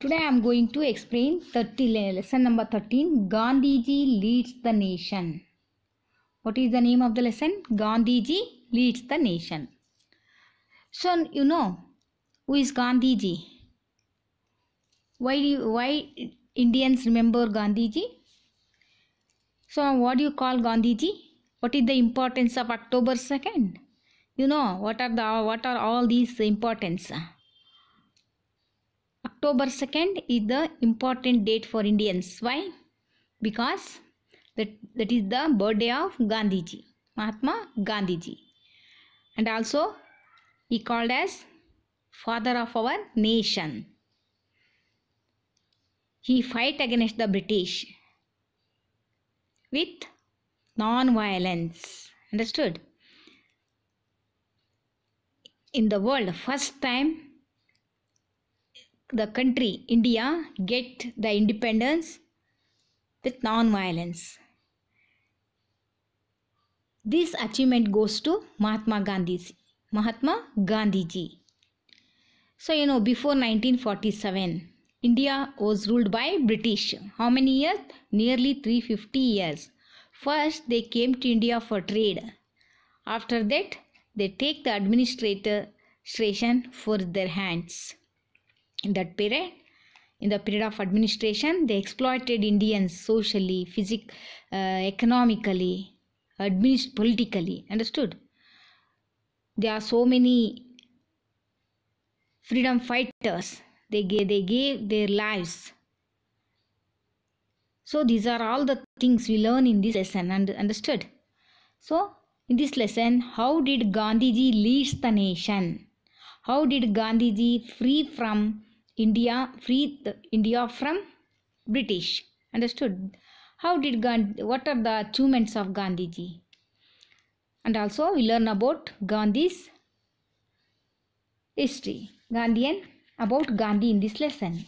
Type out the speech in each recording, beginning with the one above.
Today I am going to explain 30 lesson number 13 Gandhiji leads the nation. What is the name of the lesson? Gandhiji leads the nation. So you know who is Gandhiji? Why do you, why Indians remember Gandhiji? So what do you call Gandhiji? What is the importance of October 2nd? You know what are the what are all these importance? October 2nd is the important date for Indians. Why? Because that, that is the birthday of Gandhiji, Mahatma Gandhiji. And also he called as father of our nation. He fight against the British with non-violence. Understood? In the world, first time the country, India, get the independence with non-violence. This achievement goes to Mahatma Gandhi. Mahatma ji. So you know before 1947 India was ruled by British. How many years? Nearly 350 years. First they came to India for trade. After that they take the administration for their hands. In that period, in the period of administration, they exploited Indians socially, physic, uh, economically, administ- politically. Understood? There are so many freedom fighters. They gave, they gave their lives. So these are all the things we learn in this lesson. And understood? So in this lesson, how did Gandhiji lead the nation? How did Gandhiji free from India freed India from British. Understood? How did Gandhi, what are the achievements of Gandhiji? And also we learn about Gandhi's history. Gandhian about Gandhi in this lesson.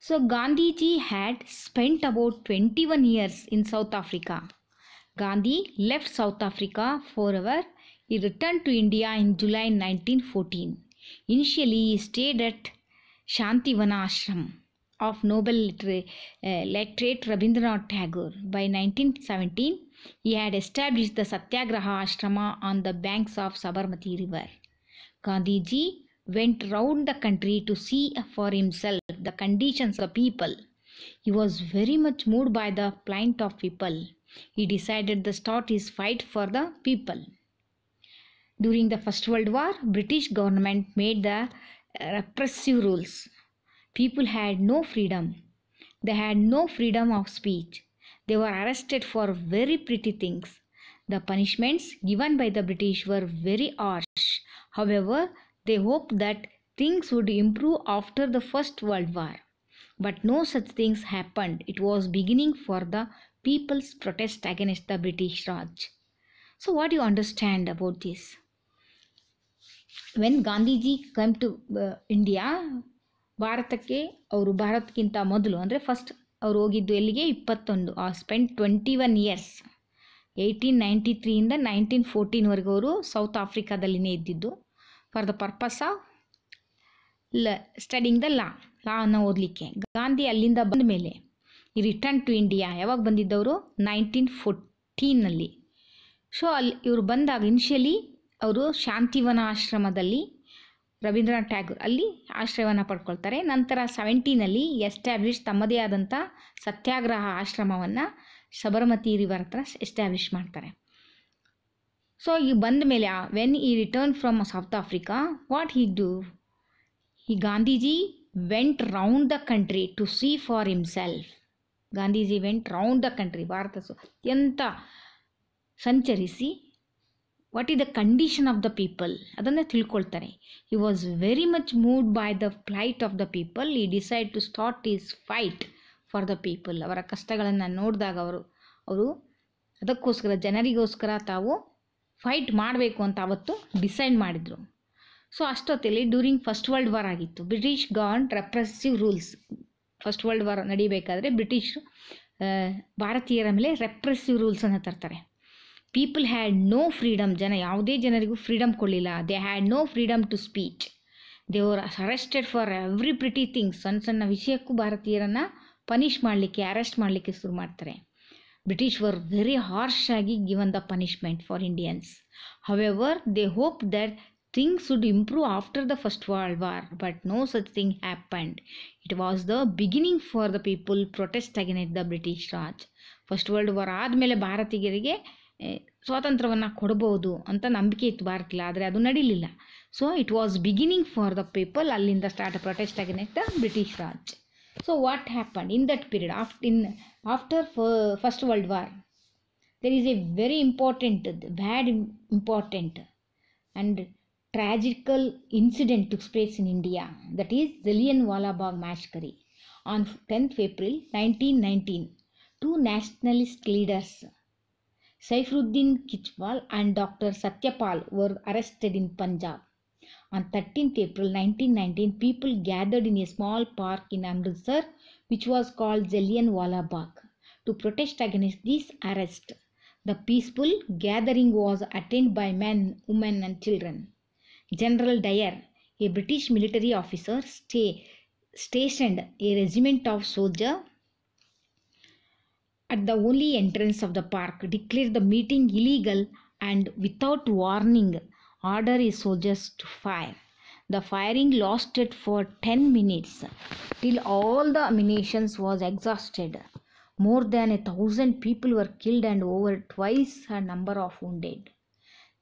So Gandhiji had spent about 21 years in South Africa. Gandhi left South Africa forever. He returned to India in July 1914. Initially, he stayed at Ashram of Nobel liter- uh, eh, literate Rabindranath Tagore. By 1917, he had established the Satyagraha Ashrama on the banks of Sabarmati River. Gandhiji went round the country to see for himself the conditions of people. He was very much moved by the plight of people. He decided to start his fight for the people. During the First World War, British government made the repressive rules. People had no freedom. They had no freedom of speech. They were arrested for very pretty things. The punishments given by the British were very harsh. However, they hoped that things would improve after the First World War. But no such things happened. It was beginning for the people's protest against the British Raj. So, what do you understand about this? When Gandhiji come to India ಭಾರತಕ್ಕೆ ಅವರು ಭಾರತಕ್ಕಿಂತ ಮೊದಲು ಅಂದರೆ first ಅವ್ರು ಹೋಗಿದ್ದು ಎಲ್ಲಿಗೆ ಇಪ್ಪತ್ತೊಂದು ಆ spend twenty one years eighteen ninety ತ್ರೀಯಿಂದ ನೈನ್ಟೀನ್ ಫೋರ್ಟೀನ್ವರೆಗೂ ಅವರು ಸೌತ್ ಆಫ್ರಿಕಾದಲ್ಲಿನೇ ಇದ್ದಿದ್ದು for the purpose of law studying the law law ಅನ್ನು ಓದಲಿಕ್ಕೆ ಗಾಂಧಿ ಅಲ್ಲಿಂದ ಬಂದ ಮೇಲೆ ಈ ರಿಟರ್ನ್ ಟು ಇಂಡಿಯಾ ಯಾವಾಗ ಬಂದಿದ್ದವರು ನೈನ್ಟೀನ್ ಫೋರ್ಟೀನಲ್ಲಿ ಸೊ ಅಲ್ಲಿ ಇವರು ಬಂದಾಗ ಇನಿಷಿಯಲಿ ಅವರು ಶಾಂತಿವನ ಆಶ್ರಮದಲ್ಲಿ ರವೀಂದ್ರನಾಥ್ ಟ್ಯಾಗೂರ್ ಅಲ್ಲಿ ಆಶ್ರಯವನ್ನು ಪಡ್ಕೊಳ್ತಾರೆ ನಂತರ ಸೆವೆಂಟೀನಲ್ಲಿ ಎಸ್ಟ್ಯಾಬ್ಲಿಷ್ ತಮ್ಮದೇ ಆದಂಥ ಸತ್ಯಾಗ್ರಹ ಆಶ್ರಮವನ್ನು ಸಬರಮತಿ ರಿವರ್ ಹತ್ರ ಎಸ್ಟ್ಯಾಬ್ಲಿಷ್ ಮಾಡ್ತಾರೆ ಸೊ ಈ ಬಂದ ಮೇಲೆ when he return from South Africa what he do ಈ Gandhiji went round the country to see for himself Gandhiji went round the country Bharat ಸು ಅತ್ಯಂತ ಸಂಚರಿಸಿ what is the condition of the people ಅದನ್ನು ತಿಳ್ಕೊಳ್ತಾರೆ he was very much moved by the plight of the people he decide to start his fight for the people ಅವರ ಕಷ್ಟಗಳನ್ನು ನೋಡಿದಾಗ ಅವರು ಅವರು ಅದಕ್ಕೋಸ್ಕರ ಜನರಿಗೋಸ್ಕರ ತಾವು ಫೈಟ್ ಮಾಡಬೇಕು ಅಂತ ಅವತ್ತು ಡಿಸೈಡ್ ಮಾಡಿದರು ಸೊ ಅಷ್ಟೊತ್ತಲ್ಲಿ ಡ್ಯೂರಿಂಗ್ ಫಸ್ಟ್ ವರ್ಲ್ಡ್ ವಾರ್ ಆಗಿತ್ತು British gone repressive rules first world war ನಡೀಬೇಕಾದ್ರೆ ಬ್ರಿಟಿಷರು ಭಾರತೀಯರ ಮೇಲೆ ರೆಪ್ರೆಸಿವ್ ರೂಲ್ಸನ್ನು ತರ್ತಾರೆ ಪೀಪಲ್ ಹ್ಯಾಡ್ ನೋ ಫ್ರೀಡಮ್ ಜನ ಯಾವುದೇ ಜನರಿಗೂ ಫ್ರೀಡಮ್ ಕೊಡಲಿಲ್ಲ they had no freedom to speech they were arrested for every pretty things ಸಣ್ಣ ಸಣ್ಣ ವಿಷಯಕ್ಕೂ ಭಾರತೀಯರನ್ನು ಪನಿಷ್ ಮಾಡಲಿಕ್ಕೆ ಅರೆಸ್ಟ್ ಮಾಡಲಿಕ್ಕೆ ಶುರು ಮಾಡ್ತಾರೆ ಬ್ರಿಟಿಷ್ ವರ್ ವೆರಿ ಹಾರ್ಶ್ ಆಗಿ given the punishment for Indians however they hope that things would improve after the first world war but no such thing happened it was the beginning for the people protest it the British Raj first world war ಆದಮೇಲೆ ಭಾರತೀಯರಿಗೆ ಸ್ವಾತಂತ್ರ್ಯವನ್ನು ಕೊಡ್ಬೋದು ಅಂತ ನಂಬಿಕೆ ಇತ್ತು ಭಾರತದಲ್ಲಿ ಆದರೆ ಅದು ನಡೀಲಿಲ್ಲ so it was beginning for the people ಅಲ್ಲಿಂದ start protest against British Raj so what happen in that period aft in after first world war there is a very important bad important and tragical incident to space in India that is Jallian Walabagh massacre on tenth April nineteen nineteen two nationalist leaders Saifuddin Kichwal and Dr. Satyapal were arrested in Punjab. On 13th April 1919, people gathered in a small park in Amritsar, which was called Jallianwala Bagh, to protest against this arrest. The peaceful gathering was attended by men, women, and children. General Dyer, a British military officer, stay, stationed a regiment of soldiers at the only entrance of the park declared the meeting illegal and without warning ordered his soldiers to fire. The firing lasted for 10 minutes till all the ammunition was exhausted. More than a thousand people were killed and over twice the number of wounded.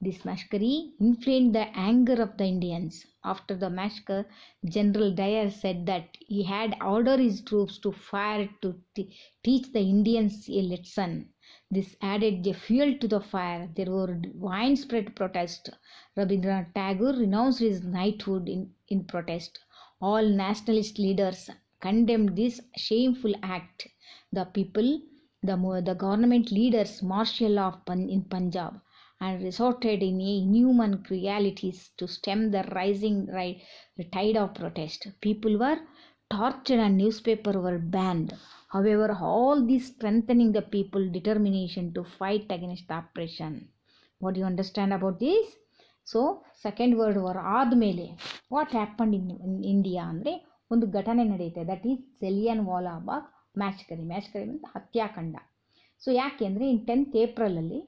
This massacre inflamed the anger of the Indians. After the massacre, General Dyer said that he had ordered his troops to fire to t- teach the Indians a lesson. This added the fuel to the fire. There were widespread protests. Rabindranath Tagore renounced his knighthood in, in protest. All nationalist leaders condemned this shameful act. The people, the, the government leaders, martial law in Punjab, and resorted in a inhuman realities to stem the rising tide of protest. People were tortured and newspaper were banned. However, all this strengthening the people determination to fight against the oppression. What do you understand about this? So, so second world war ಆದಮೇಲೆ what happen in in India ಅಂದರೆ ಒಂದು ಘಟನೆ ನಡೆಯುತ್ತೆ that is Jallian Walabagh massacre massacre. ಅಂತ ಹತ್ಯಾಖಂಡ so ಯಾಕೆ ಅಂದರೆ in tenth ಏಪ್ರಿಲಲ್ಲಿ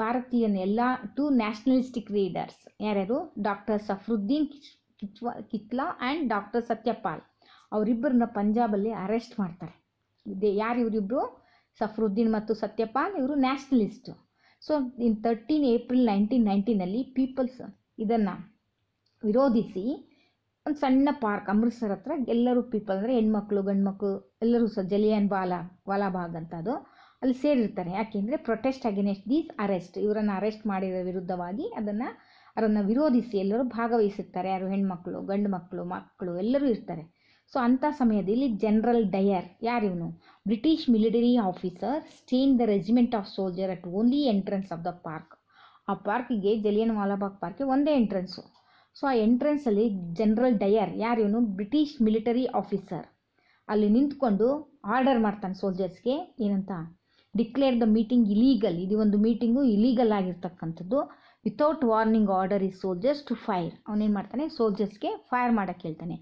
ಭಾರತೀಯನ ಎಲ್ಲ ಟೂ ನ್ಯಾಷನಲಿಸ್ಟಿಕ್ ರೀಡರ್ಸ್ ಯಾರ್ಯಾರು doctor Saifuddin Kitchlew Kitchlew and doctor Satyapal ಅವರಿಬ್ಬರನ್ನ ಪಂಜಾಬಲ್ಲಿ ಅರೆಸ್ಟ್ ಮಾಡ್ತಾರೆ ಇದೆ ಯಾರು ಇವರಿಬ್ಬರು ಸಫ್ರುದ್ದೀನ್ ಮತ್ತು ಸತ್ಯಪಾಲ್ ಇವರು nationalist so in thirteen April nineteen ನೈನ್ಟೀನಲ್ಲಿ ಪೀಪಲ್ಸ್ ಇದನ್ನು ವಿರೋಧಿಸಿ ಒಂದು ಸಣ್ಣ ಪಾರ್ಕ್ ಅಮೃತ್ಸರ್ ಹತ್ರ ಎಲ್ಲರೂ ಪೀಪಲ್ ಅಂದರೆ ಹೆಣ್ಮಕ್ಳು ಮಕ್ಕಳು ಎಲ್ಲರೂ ಸಹ ಜಲಿಯನ್ ಬಾಲ ವಾಲಾಬಾಗ್ ಅಂತ ಅದು ಅಲ್ಲಿ ಸೇರಿರ್ತಾರೆ ಯಾಕೆಂದರೆ ಪ್ರೊಟೆಸ್ಟ್ ಅಗೇನೆಸ್ಟ್ ದೀಸ್ ಅರೆಸ್ಟ್ ಇವರನ್ನು ಅರೆಸ್ಟ್ ಮಾಡಿರೋ ವಿರುದ್ಧವಾಗಿ ಅದನ್ನು ಅವರನ್ನು ವಿರೋಧಿಸಿ ಎಲ್ಲರೂ ಭಾಗವಹಿಸುತ್ತಾರೆ ಯಾರು ಹೆಣ್ಮಕ್ಳು ಗಂಡು ಮಕ್ಕಳು ಮಕ್ಕಳು ಎಲ್ಲರೂ ಇರ್ತಾರೆ ಸೊ ಅಂಥ ಸಮಯದಲ್ಲಿ ಜನರಲ್ ಡಯರ್ ಇವನು British military officer stain the regiment of soldier at only entrance of the park ಆ ಪಾರ್ಕಿಗೆ ಜಲಿಯನ್ ವಾಲಾಬಾಗ್ ಪಾರ್ಕ್ಗೆ ಒಂದೇ ಎಂಟ್ರೆನ್ಸು ಸೊ ಆ ಎಂಟ್ರೆನ್ಸಲ್ಲಿ ಜನರಲ್ ಡಯರ್ ಯಾರಿವನು ಬ್ರಿಟಿಷ್ ಮಿಲಿಟರಿ ಆಫೀಸರ್ ಅಲ್ಲಿ ನಿಂತ್ಕೊಂಡು ಆರ್ಡರ್ ಮಾಡ್ತಾನೆ ಸೋಲ್ಜರ್ಸ್ಗೆ ಏನಂತ ಡಿಕ್ಲೇರ್ ದ ಮೀಟಿಂಗ್ ಇಲೀಗಲ್ ಇದು ಒಂದು ಮೀಟಿಂಗು ಇಲೀಗಲ್ ಆಗಿರ್ತಕ್ಕಂಥದ್ದು without warning order is soldiers to fire ಅವನೇನು ಮಾಡ್ತಾನೆ ಸೋಲ್ಜರ್ಸ್ಗೆ ಫೈರ್ ಮಾಡೋಕ್ಕೆ ಹೇಳ್ತಾನೆ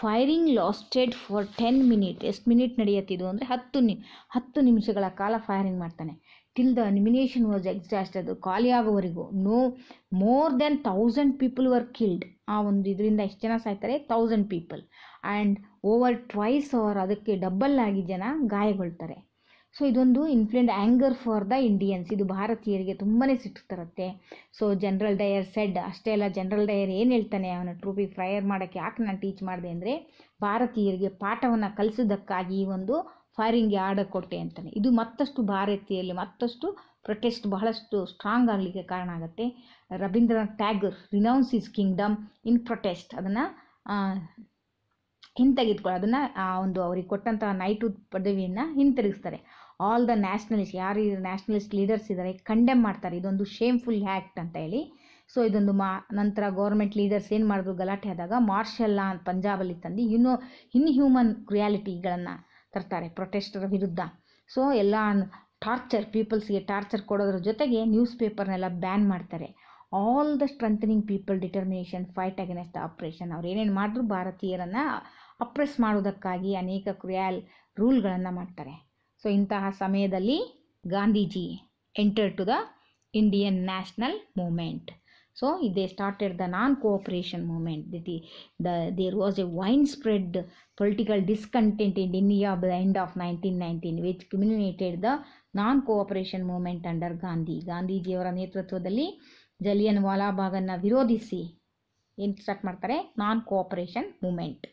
firing lasted for ten minute ಎಷ್ಟು ಮಿನಿಟ್ ನಡೆಯುತ್ತಿದ್ದು ಅಂದರೆ ಹತ್ತು ನಿ ಹತ್ತು ನಿಮಿಷಗಳ ಕಾಲ ಫೈರಿಂಗ್ ಮಾಡ್ತಾನೆ till the ammunition was exhaust ಅದು ಖಾಲಿ ಆಗೋವರೆಗೂ no more then thousand people were killed ಆ ಒಂದು ಇದರಿಂದ ಎಷ್ಟು ಜನ ಸಾಯ್ತಾರೆ thousand people and over twice our ಅದಕ್ಕೆ ಡಬ್ಬಲ್ ಆಗಿ ಜನ ಗಾಯಗೊಳ್ತಾರೆ ಸೊ ಇದೊಂದು ಇನ್ಫ್ಲೂಯೆಂಟ್ ಆ್ಯಂಗರ್ ಫಾರ್ ದ ಇಂಡಿಯನ್ಸ್ ಇದು ಭಾರತೀಯರಿಗೆ ತುಂಬಾ ಸಿಟ್ಟು ತರುತ್ತೆ ಸೊ ಜನರಲ್ ಡಯರ್ ಸೆಡ್ ಅಷ್ಟೇ ಅಲ್ಲ ಜನರಲ್ ಡಯರ್ ಏನು ಹೇಳ್ತಾನೆ ಅವನ ಟ್ರೂಪಿ ಫ್ರೈಯರ್ ಮಾಡೋಕ್ಕೆ ಯಾಕೆ ನಾನು ಟೀಚ್ ಮಾಡಿದೆ ಅಂದರೆ ಭಾರತೀಯರಿಗೆ ಪಾಠವನ್ನು ಕಲಿಸೋದಕ್ಕಾಗಿ ಈ ಒಂದು ಫೈರಿಂಗ್ಗೆ ಆರ್ಡರ್ ಕೊಟ್ಟೆ ಅಂತಾನೆ ಇದು ಮತ್ತಷ್ಟು ಭಾರತೀಯಲ್ಲಿ ಮತ್ತಷ್ಟು ಪ್ರೊಟೆಸ್ಟ್ ಬಹಳಷ್ಟು ಸ್ಟ್ರಾಂಗ್ ಆಗಲಿಕ್ಕೆ ಕಾರಣ ಆಗುತ್ತೆ Rabindranath Tagore renounce his kingdom in protest ಅದನ್ನು ಹಿಂತೆಗೆದುಕೊಳ್ಳಿ ಅದನ್ನು ಆ ಒಂದು ಅವ್ರಿಗೆ ಕೊಟ್ಟಂಥ ನೈಟು ಪದವಿಯನ್ನು ಹಿಂತಿರುಗಿಸ್ತಾರೆ ಆಲ್ ದ ನ್ಯಾಷನಲಿಸ್ಟ್ ಯಾರು ನ್ಯಾಷನಲಿಸ್ಟ್ ಲೀಡರ್ಸ್ ಇದ್ದಾರೆ ಕಂಡೆಮ್ ಮಾಡ್ತಾರೆ ಇದೊಂದು ಶೇಮ್ಫುಲ್ ಆ್ಯಕ್ಟ್ ಅಂತ ಹೇಳಿ ಸೊ ಇದೊಂದು ಮಾ ನಂತರ ಗೌರ್ಮೆಂಟ್ ಲೀಡರ್ಸ್ ಏನು ಮಾಡಿದ್ರು ಗಲಾಟೆ ಆದಾಗ ಮಾರ್ಷಲ್ ಲಾ ಅಂತ ಪಂಜಾಬಲ್ಲಿ ತಂದು ಇನ್ನೂ ಇನ್ಹ್ಯೂಮನ್ ಕ್ರಿಯಾಲಿಟಿಗಳನ್ನು ತರ್ತಾರೆ ಪ್ರೊಟೆಸ್ಟರ್ ವಿರುದ್ಧ ಸೊ ಎಲ್ಲ ಟಾರ್ಚರ್ ಪೀಪಲ್ಸ್ಗೆ ಟಾರ್ಚರ್ ಕೊಡೋದ್ರ ಜೊತೆಗೆ ನ್ಯೂಸ್ ಪೇಪರ್ನೆಲ್ಲ ಬ್ಯಾನ್ ಮಾಡ್ತಾರೆ all the strengthening people determination fight against the oppression ಅವ್ರು ಏನೇನು ಮಾಡಿದ್ರು ಭಾರತೀಯರನ್ನು ಅಪ್ರೆಸ್ ಮಾಡುವುದಕ್ಕಾಗಿ ಅನೇಕ ಕ್ರಿಯಾಲ್ ರೂಲ್ಗಳನ್ನು ಮಾಡ್ತಾರೆ ಸೊ ಇಂತಹ ಸಮಯದಲ್ಲಿ Gandhiji enter to the Indian national movement so ಇದೇ started the non cooperation movement ದಿಟಿ the there was a widespread political discontent in India by the end of nineteen nineteen which culminated the non cooperation movement under Gandhi ಗಾಂಧೀಜಿಯವರ ನೇತೃತ್ವದಲ್ಲಿ ಜಲಿಯನ್ ವಾಲಾಬಾಗನ್ನು ವಿರೋಧಿಸಿ ಏನು start ಮಾಡ್ತಾರೆ non cooperation movement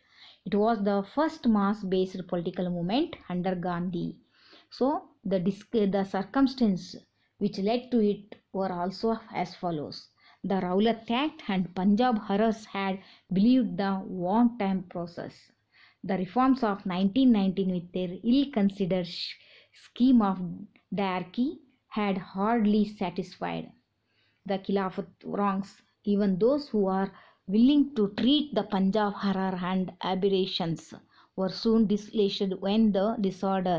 It was the first mass based political movement under Gandhi. So, the, the circumstance which led to it were also as follows. The Rowlatt Act and Punjab Haras had believed the wartime process. The reforms of 1919 with their ill-considered scheme of diarchy had hardly satisfied the Khilafat wrongs. Even those who are willing to treat the Punjab Harar hand aberrations were soon displayed when the disorder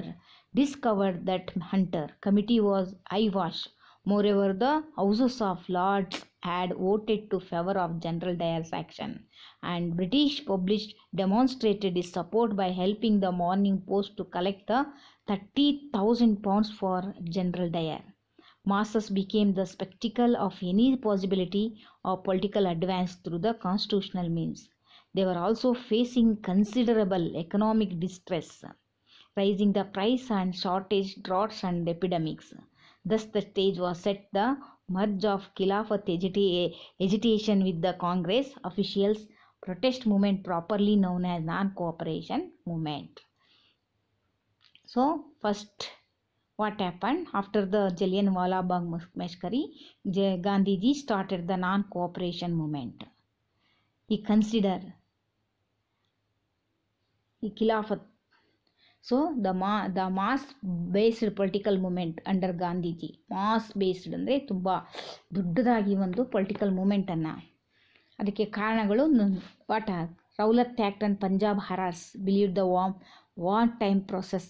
discovered that Hunter committee was eyewash. Moreover, the Houses of Lords had voted to favour of General Dyer's action, and British published demonstrated his support by helping the Morning Post to collect the 30,000 pounds for General Dyer. Masses became the spectacle of any possibility of political advance through the constitutional means. They were also facing considerable economic distress, rising the price and shortage, droughts and epidemics. Thus, the stage was set the merge of Khilafat agita- agitation with the Congress officials protest movement properly known as non-cooperation movement. So, first what happened after the Jallianwala Bagh massacre, ji started the non-cooperation movement. He considered the Khilafat. So the ma the mass-based political movement under Gandhi ji. mass-based ಅಂದರೆ ತುಂಬ ದೊಡ್ಡದಾಗಿ ಒಂದು political ಮೂಮೆಂಟನ್ನು ಅದಕ್ಕೆ ಕಾರಣಗಳು what? Rowlatt Act and Punjab horrors believe the ವಾಮ್ war time process.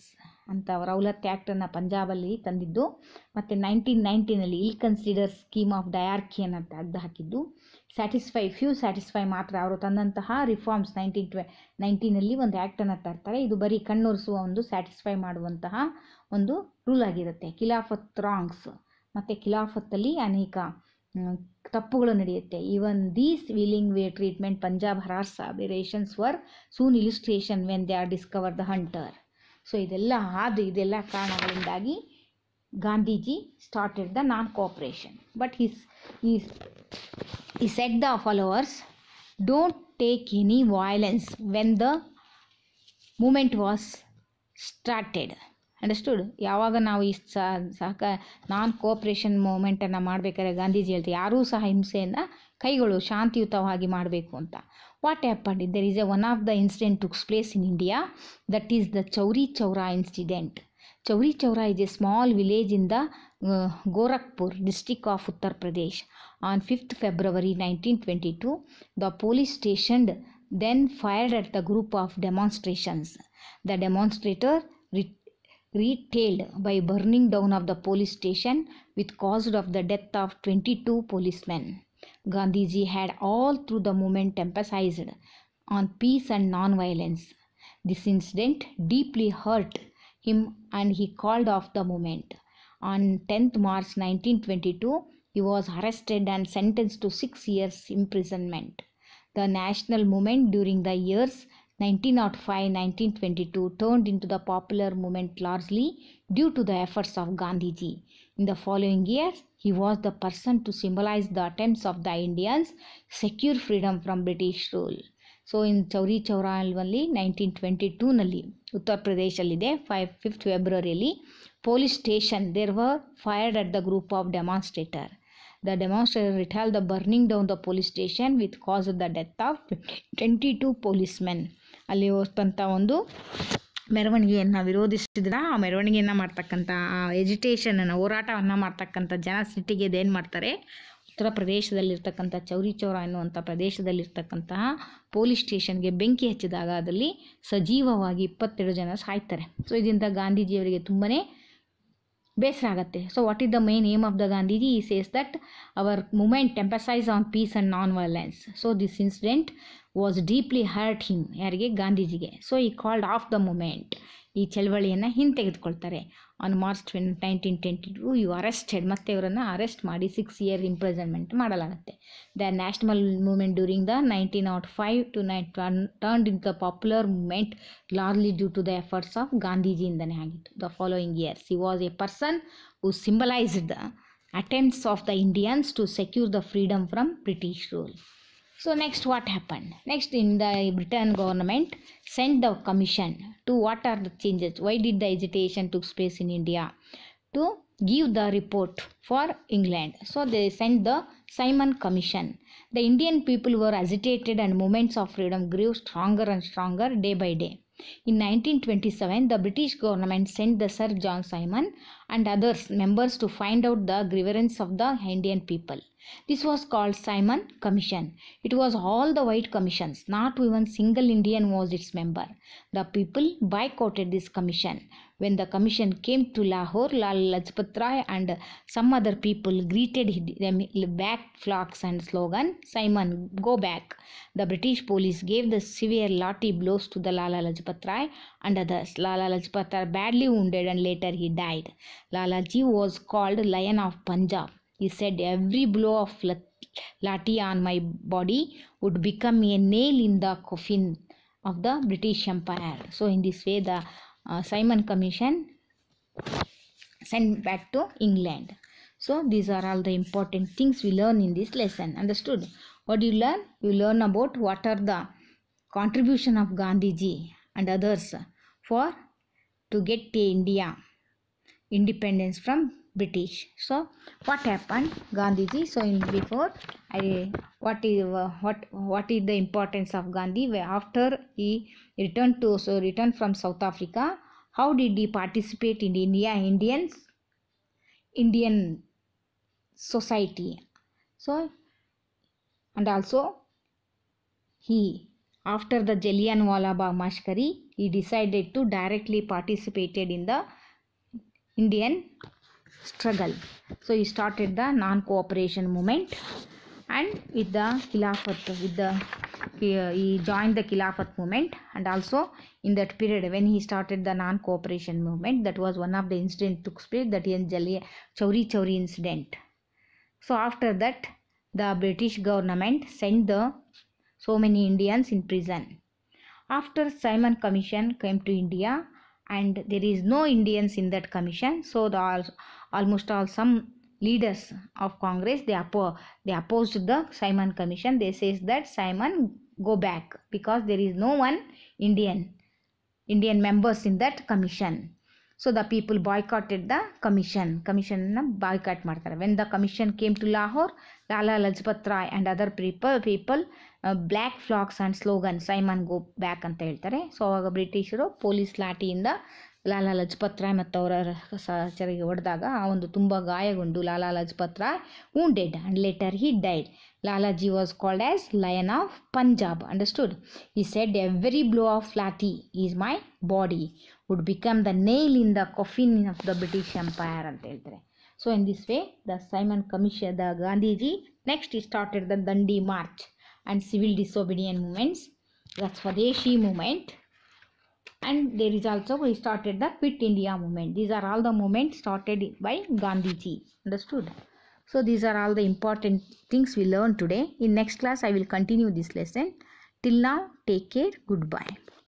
ಅಂತ ರೌಲತ್ ಆ್ಯಕ್ಟನ್ನು ಪಂಜಾಬಲ್ಲಿ ತಂದಿದ್ದು ಮತ್ತು ನೈನ್ಟೀನ್ ನೈನ್ಟೀನಲ್ಲಿ ಇಲ್ ಕನ್ಸಿಡರ್ ಸ್ಕೀಮ್ ಆಫ್ ಡಯಾರ್ಕಿಯನ್ ಅಂತ ಹಾಕಿದ್ದು ಸ್ಯಾಟಿಸ್ಫೈ ಫ್ಯೂ ಸ್ಯಾಟಿಸ್ಫೈ ಮಾತ್ರ ಅವರು ತಂದಂತಹ ರಿಫಾರ್ಮ್ಸ್ ನೈನ್ಟೀನ್ ಟ್ವೆ ನೈನ್ಟೀನಲ್ಲಿ ಒಂದು ಆ್ಯಕ್ಟನ್ನು ತರ್ತಾರೆ ಇದು ಬರೀ ಕಣ್ಣೊರೆಸುವ ಒಂದು ಸ್ಯಾಟಿಸ್ಫೈ ಮಾಡುವಂತಹ ಒಂದು ರೂಲ್ ಆಗಿರುತ್ತೆ ಖಿಲಾಫತ್ ರಾಂಗ್ಸ್ ಮತ್ತು ಖಿಲಾಫತ್ತಲ್ಲಿ ಅನೇಕ ತಪ್ಪುಗಳು ನಡೆಯುತ್ತೆ even these wheeling way treatment Punjab horrors aberrations were soon illustration when they are discover the Hunter so ಇದೆಲ್ಲ ಆದ ಇದೆಲ್ಲ ಕಾರಣಗಳಿಂದಾಗಿ Gandhiji started the non cooperation but his is he set the followers don't take any violence when the movement was started understood ಯಾವಾಗ ನಾವು ಈ ಸಹಕ ನಾನ್ cooperation ಮೂಮೆಂಟನ್ನು ಮಾಡಬೇಕಾದ್ರೆ ಗಾಂಧೀಜಿ ಹೇಳ್ತೀವಿ ಯಾರೂ ಸಹ ಹಿಂಸೆಯನ್ನು ಕೈಗಳು ಶಾಂತಿಯುತವಾಗಿ ಮಾಡಬೇಕು ಅಂತ What happened? There is a one of the incident took place in India that is the Chauri Chaura incident. Chauri Chaura is a small village in the uh, Gorakhpur district of Uttar Pradesh. On 5th February 1922, the police stationed then fired at the group of demonstrations. The demonstrator retailed by burning down of the police station with caused of the death of 22 policemen. Gandhiji had all through the movement emphasized on peace and non-violence. This incident deeply hurt him and he called off the movement. On 10th March 1922, he was arrested and sentenced to six years imprisonment. The national movement during the years 1905-1922 turned into the popular movement largely due to the efforts of Gandhiji. In the following years, He was the person to symbolize the attempts of the Indians secure freedom from British rule. So in Chauri ಚೌರಾಲ್ವಲ್ಲಿ nineteen twenty ಟೂನಲ್ಲಿ ಉತ್ತರ ಪ್ರದೇಶಲ್ಲಿದೆ ಫೈ fifth ಫೆಬ್ರವರಿಯಲ್ಲಿ police station there were fired at the group of demonstrator the demonstrator retaliate the burning down the police station with cause the death of twenty two police men ಅಲ್ಲಿ ಹೋಗ್ತಂಥ ಒಂದು ಮೆರವಣಿಗೆಯನ್ನು ವಿರೋಧಿಸಿದ್ರ ಆ ಮೆರವಣಿಗೆಯನ್ನು ಮಾಡ್ತಕ್ಕಂಥ ಆ ಎಜಿಟೇಷನನ್ನು ಹೋರಾಟವನ್ನು ಮಾಡ್ತಕ್ಕಂಥ ಜನ ಸಿಟಿಗೆ ಏನು ಮಾಡ್ತಾರೆ ಉತ್ತರ ಪ್ರದೇಶದಲ್ಲಿರ್ತಕ್ಕಂಥ ಚೌರಿ ಚೌರ ಎನ್ನುವಂಥ ಪ್ರದೇಶದಲ್ಲಿರ್ತಕ್ಕಂತಹ ಪೊಲೀಸ್ ಸ್ಟೇಷನ್ಗೆ ಬೆಂಕಿ ಹಚ್ಚಿದಾಗ ಅದರಲ್ಲಿ ಸಜೀವವಾಗಿ ಇಪ್ಪತ್ತೆರಡು ಜನ ಸಾಯ್ತಾರೆ ಸೊ ಇದರಿಂದ ಗಾಂಧೀಜಿಯವರಿಗೆ ತುಂಬಾ ಬೇಸರ ಆಗುತ್ತೆ so what is the main aim of the Gandhiji he says that our movement emphasise on peace and non violence so this incident was deeply hurt him ಯಾರಿಗೆ ಗಾಂಧೀಜಿಗೆ so he called off the movement ಈ ಚಳವಳಿಯನ್ನು ಹಿಂತೆಗೆದುಕೊಳ್ತಾರೆ on March ಟ್ವೆನ್ nineteen twenty two you arrested ಮತ್ತೆ ಇವರನ್ನು arrest ಮಾಡಿ six year imprisonment ಮಾಡಲಾಗುತ್ತೆ the national movement during the nineteen not five to nine turn in the popular movement ಲಾರ್ಲಿ due to the efforts of ಗಾಂಧೀಜಿಯಿಂದನೇ ಆಗಿತ್ತು the following years he was a person who symbolised the attempts of the Indians to secure the freedom from British rule So next what happened? Next in the Britain government sent the commission to what are the changes? Why did the agitation took place in India? To give the report for England. So they sent the Simon Commission. The Indian people were agitated and movements of freedom grew stronger and stronger day by day. In 1927, the British government sent the Sir John Simon and others members to find out the grievance of the Indian people. This was called Simon Commission. It was all the white commissions, not even single Indian was its member. The people boycotted this commission. When the commission came to Lahore, Lal Lajpat Rai and some other people greeted them back flocks and slogan, Simon, go back. The British police gave the severe lathi blows to the Lala Lajpat Rai and others. Lala Lajpat Rai badly wounded and later he died. Lalaji was called Lion of Punjab. He said, Every blow of lathi on my body would become a nail in the coffin of the British Empire. So, in this way, the uh, Simon Commission sent back to England. So, these are all the important things we learn in this lesson. Understood? What you learn? You learn about what are the contribution of Gandhiji and others for to get India independence from British. So what happened, Gandhiji? So in before, I what is uh, what what is the importance of Gandhi? After he returned to so returned from South Africa, how did he participate in India Indians Indian society? So and also he after the Jallianwala Bagh massacre, he decided to directly participate in the Indian struggle. So he started the non-cooperation movement and with the Khilafat, with the uh, he, joined the Khilafat movement and also in that period when he started the non-cooperation movement that was one of the incident took place that is Chauri Chauri incident. So after that the British government sent the so many Indians in prison. After Simon Commission came to India and there is no Indians in that commission. So the, almost all some leaders of Congress they, oppo- they opposed the Simon Commission. They says that Simon go back because there is no one Indian Indian members in that commission. So the people boycotted the commission ಕಮಿಷನ್ನ boycott ಮಾಡ್ತಾರೆ when the commission came to Lahore Lala Lajpat Rai and other people people black flags and slogan Simon go back ಅಂತ ಹೇಳ್ತಾರೆ ಸೊ ಅವಾಗ ಬ್ರಿಟಿಷರು police ಲಾಟಿಯಿಂದ ಲಾಲಾ ಲಜಪತ್ ರಾಯ್ ಮತ್ತು ಅವರ ಸಹ ಹೊಡೆದಾಗ ಆ ಒಂದು ತುಂಬ ಗಾಯಗೊಂಡು Lala Lajpat Rai who dead and later he died Lalaji was called as lion of Punjab understood he said every blow of lathi is my body would become the nail in the coffin of the British Empire and Teltre. So in this way, the Simon Commission, the Gandhi ji, next he started the Dandi March and civil disobedience movements. That's for the Ashi movement. And there is also he started the Quit India movement. These are all the movements started by Gandhi ji. Understood? So these are all the important things we learned today. In next class, I will continue this lesson. Till now, take care. Goodbye.